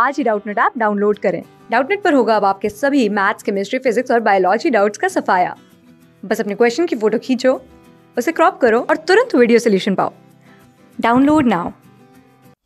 आज ही Doubtnut app download करें डाउटनेट पर होगा अब आपके सभी मैथ्स केमिस्ट्री फिजिक्स और बायोलॉजी डाउट्स का सफाया बस अपने क्वेश्चन की फोटो खींचो उसे क्रॉप करो और तुरंत वीडियो सोल्यूशन पाओ डाउनलोड नाउ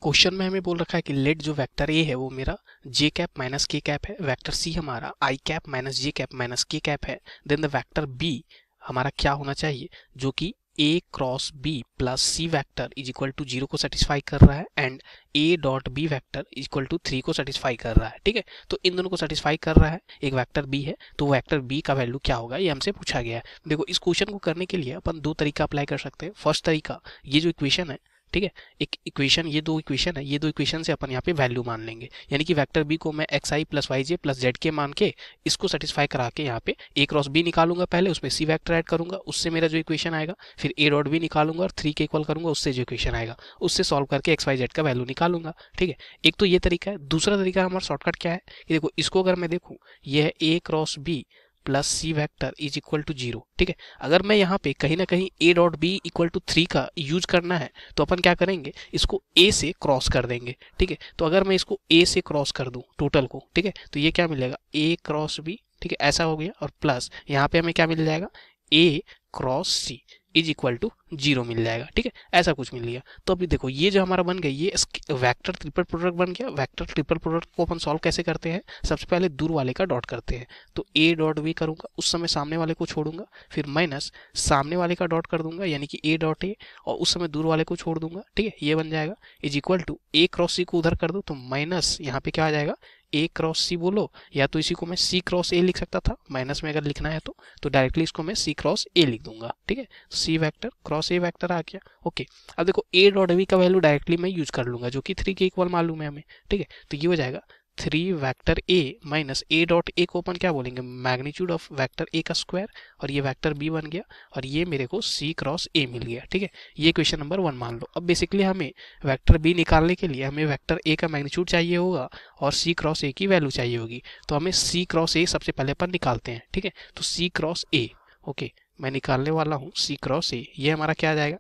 क्वेश्चन में हमें बोल रखा है कि लेट जो वेक्टर ए है वो मेरा J cap minus K cap है वेक्टर सी हमारा I cap minus J cap minus K cap है देन द वेक्टर बी हमारा क्या होना चाहिए जो कि A cross B plus C vector is equal to zero को सेटिस्फाई कर रहा है and A dot B vector is equal to three को सेटिस्फाई कर रहा है ठीक है तो इन दोनों को सेटिस्फाई कर रहा है एक वैक्टर बी है तो वैक्टर बी का वैल्यू क्या होगा ये हमसे पूछा गया है देखो इस क्वेश्चन को करने के लिए अपन दो तरीका अप्लाई कर सकते हैं फर्स्ट तरीका ये जो इक्वेशन है ठीक है एक इक्वेशन ये दो इक्वेशन है ये दो इक्वेशन से अपन यहाँ पे वैल्यू मान लेंगे यानी कि वेक्टर बी को मैं X I plus Y J plus Z K मान के इसको सेटिस्फाई करा के यहाँ पे ए क्रॉस बी निकालूंगा पहले उसमें सी वैक्टर ऐड करूंगा उससे मेरा जो इक्वेशन आएगा फिर ए डॉट बी निकालूंगा और थ्री के इक्वल करूंगा उससे जो इक्वेशन आएगा उससे सॉल्व करके एक्स वाई जेड का वैल्यू निकालूंगा ठीक है एक तो ये तरीका है दूसरा तरीका हमारा शॉर्टकट क्या है कि देखो इसको अगर मैं देखूँ यह A cross B plus C vector is equal to zero ठीक है अगर मैं यहाँ पे कहीं ना कहीं A dot B equal to three का यूज करना है तो अपन क्या करेंगे इसको ए से क्रॉस कर देंगे ठीक है तो अगर मैं इसको ए से क्रॉस कर दूँ टोटल को ठीक है तो ये क्या मिलेगा ए क्रॉस बी ठीक है ऐसा हो गया और प्लस यहाँ पे हमें क्या मिल जाएगा A cross C is equal to zero मिल जाएगा ठीक है ऐसा कुछ मिल गया तो अभी देखो ये जो हमारा बन गया ये वैक्टर ट्रिपल प्रोडक्ट बन गया वैक्टर ट्रिपल प्रोडक्ट को अपन सॉल्व कैसे करते हैं सबसे पहले दूर वाले का डॉट करते हैं तो ए डॉट वी करूंगा उस समय सामने वाले को छोड़ूंगा फिर माइनस सामने वाले का डॉट कर दूंगा यानी कि ए डॉट ए और उस समय दूर वाले को छोड़ दूंगा ठीक है ये बन जाएगा is equal to A cross C को उधर कर दो तो माइनस यहाँ पे क्या आ जाएगा ए क्रॉस सी बोलो या तो इसी को मैं सी क्रॉस ए लिख सकता था माइनस में अगर लिखना है तो तो डायरेक्टली इसको मैं सी क्रॉस ए लिख दूंगा ठीक है C vector cross A vector आ गया ओके अब देखो ए डॉट वी का वैल्यू डायरेक्टली मैं यूज कर लूंगा जो कि थ्री के इक्वल मालूम है हमें ठीक है तो ये हो जाएगा three vector A minus A dot A को अपन क्या बोलेंगे मैग्नीट्यूड ऑफ वैक्टर ए का स्क्वायर और ये वैक्टर बी बन गया और ये मेरे को सी क्रॉस ए मिल गया ठीक है ये क्वेश्चन नंबर वन मान लो अब बेसिकली हमें वैक्टर बी निकालने के लिए हमें वैक्टर ए का मैग्नीट्यूड चाहिए होगा और सी क्रॉस ए की वैल्यू चाहिए होगी तो हमें सी क्रॉस ए सबसे पहले अपन निकालते हैं ठीक है तो सी क्रॉस ए ओके मैं निकालने वाला हूँ सी क्रॉस ए ये हमारा क्या आ जाएगा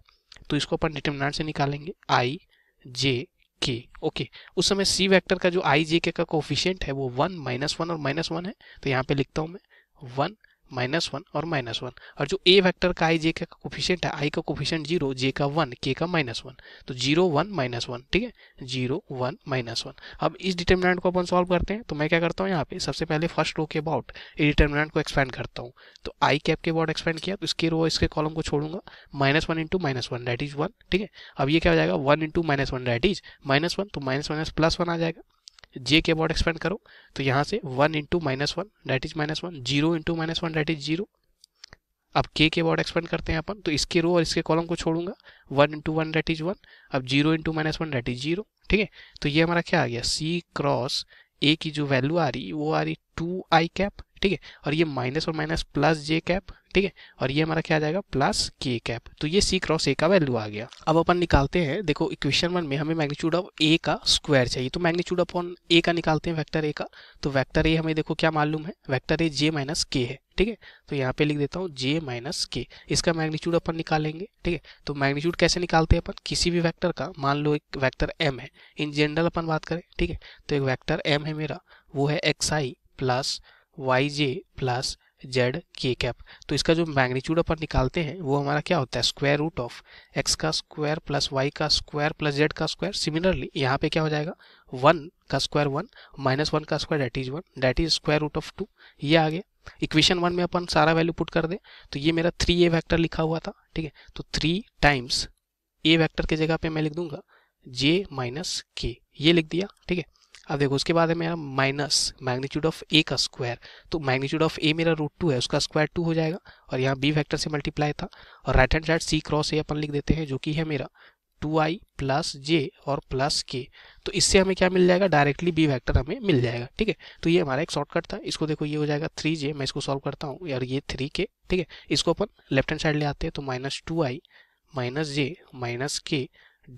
तो इसको अपन डिटर्मिनेंट से निकालेंगे आई जे के ओके उस समय सी वेक्टर का जो आई जे के का कोफिशियंट है वो वन माइनस वन और माइनस वन है तो यहाँ पे लिखता हूँ मैं वन माइनस वन और माइनस वन और जो ए वेक्टर का आई जे का कोफिशियंट है आई का कोफिशियंट जीरो जे का वन के का माइनस वन तो जीरो वन माइनस वन ठीक है जीरो वन माइनस वन अब इस डिटर्मिनेंट को अपन सॉल्व करते हैं तो मैं क्या करता हूँ यहाँ पे सबसे पहले फर्स्ट रो के अबाउट ए डिटर्मिनेंट को एक्सपेंड करता हूँ तो आई कैप के अबाउट एक्सपेंड किया तो इसके रो इसके कॉलम को छोड़ूंगा minus one into minus one that is one ठीक है अब ये क्या हो जाएगा one into minus one that is minus one तो माइनस माइनस प्लस वन आ जाएगा जे के अबाउट एक्सपेंड करो तो यहाँ से one into minus one that is minus one zero into minus one that is zero अब के के अबाउट एक्सपेंड करते हैं अपन तो इसके रो और इसके कॉलम को छोड़ूंगा one into one that is one अब zero into minus one that is zero ठीक है तो ये हमारा क्या आ गया सी क्रॉस ए की जो वैल्यू आ रही वो आ रही टू आई कैप ठीक है और ये माइनस और माइनस प्लस जे कैप ठीक है और ये हमारा क्या आ जाएगा प्लस के कैप तो ये सी क्रॉस ए का वैल्यू आ गया अब अपन निकालते हैं देखो इक्वेशन वन में हमें मैग्नीट्यूड ऑफ ए का स्क्वायर चाहिए तो मैग्नीट्यूड अपॉन ए का निकालते हैं वेक्टर ए का तो वेक्टर ए हमें देखो क्या मालूम है वेक्टर ए जे माइनस के है ठीक है तो यहाँ पे लिख देता हूँ जे माइनस के इसका मैग्नीट्यूड अपन निकालेंगे ठीक है तो मैग्नीट्यूड कैसे निकालते हैं अपन किसी भी वैक्टर का मान लो एक वैक्टर एम है इन जनरल अपन बात करें ठीक है तो एक वैक्टर एम है मेरा वो है X I plus Y J plus Z K cap तो इसका जो मैग्नीट्यूड अपन निकालते हैं वो हमारा क्या होता है स्क्वायर रूट ऑफ एक्स का स्क्वायर प्लस वाई का स्क्वायर प्लस जेड का स्क्वायर सिमिलरली यहाँ पे क्या हो जाएगा वन का स्क्वायर वन माइनस वन का square that is one that is square root of two ये आ गया इक्वेशन वन में अपन सारा वैल्यू पुट कर दे तो ये मेरा थ्री ए वैक्टर लिखा हुआ था ठीक है तो थ्री टाइम्स ए वैक्टर के जगह पे मैं लिख दूंगा जे माइनस के ये लिख दिया ठीक है अब देखो उसके बाद है मेरा माइनस मैग्नीट्यूड ऑफ ए का स्क्वायर तो मैग्नीट्यूड ऑफ ए मेरा रूट टू है उसका स्क्वायर टू हो जाएगा और यहाँ बी वैक्टर से मल्टीप्लाई था और right hand side C cross A अपन लिख देते हैं जो कि है मेरा टू आई प्लस जे और प्लस के तो इससे हमें क्या मिल जाएगा डायरेक्टली बी वैक्टर हमें मिल जाएगा ठीक है तो ये हमारा एक शॉर्टकट था इसको देखो ये हो जाएगा थ्री जे मैं इसको सॉल्व करता हूँ और ये थ्री के ठीक है इसको अपन लेफ्ट हैंड साइड ले आते हैं तो minus two I minus J minus K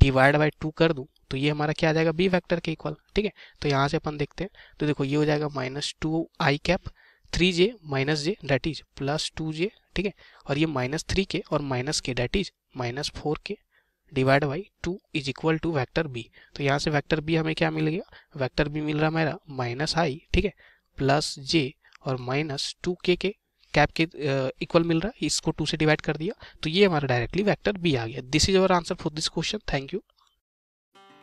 divide by two कर दूँ तो ये हमारा क्या आ जाएगा बी वैक्टर के इक्वल ठीक है तो यहाँ से अपन देखते हैं तो देखो ये हो जाएगा minus two I cap three J minus J that is plus two J ठीक है और ये माइनस थ्री के और minus K that is minus four K divide by two is equal to vector B तो यहाँ से वैक्टर बी हमें क्या मिल गया वैक्टर बी मिल रहा मेरा माइनस आई ठीक है प्लस जे और माइनस टू के के कैप के इक्वल मिल रहा है इसको टू से डिवाइड कर दिया तो ये हमारा डायरेक्टली वैक्टर बी आ गया this is our answer for this question thank you